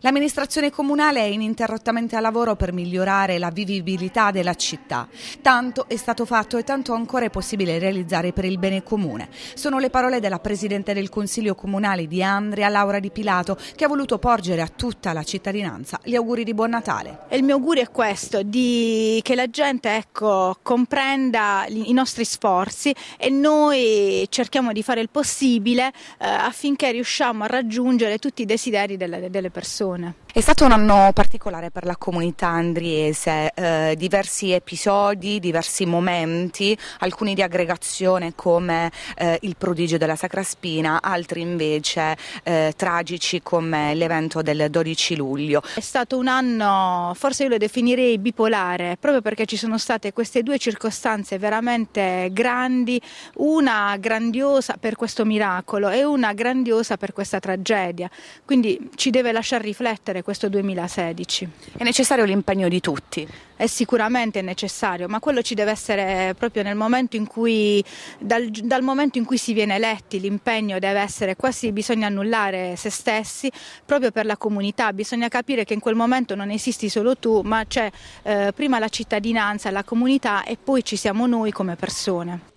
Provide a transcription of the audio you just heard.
L'amministrazione comunale è ininterrottamente a lavoro per migliorare la vivibilità della città. Tanto è stato fatto e tanto ancora è possibile realizzare per il bene comune. Sono le parole della Presidente del Consiglio Comunale di Andria, Laura Di Pilato, che ha voluto porgere a tutta la cittadinanza gli auguri di Buon Natale. E il mio augurio è questo, di... che la gente ecco, comprenda i nostri sforzi e noi cerchiamo di fare il possibile eh, affinché riusciamo a raggiungere tutti i desideri delle, delle persone persone. È stato un anno particolare per la comunità andriese, eh, diversi episodi, diversi momenti, alcuni di aggregazione come eh, il prodigio della Sacra Spina, altri invece eh, tragici come l'evento del 12 luglio. È stato un anno, forse io lo definirei bipolare, proprio perché ci sono state queste due circostanze veramente grandi, una grandiosa per questo miracolo e una grandiosa per questa tragedia, quindi ci deve lasciar riflettere riflettere questo 2016. È necessario l'impegno di tutti? È sicuramente necessario, ma quello ci deve essere proprio nel momento in cui, dal, dal momento in cui si viene eletti, l'impegno deve essere quasi bisogna annullare se stessi proprio per la comunità, bisogna capire che in quel momento non esisti solo tu, ma c'è eh, prima la cittadinanza, la comunità e poi ci siamo noi come persone.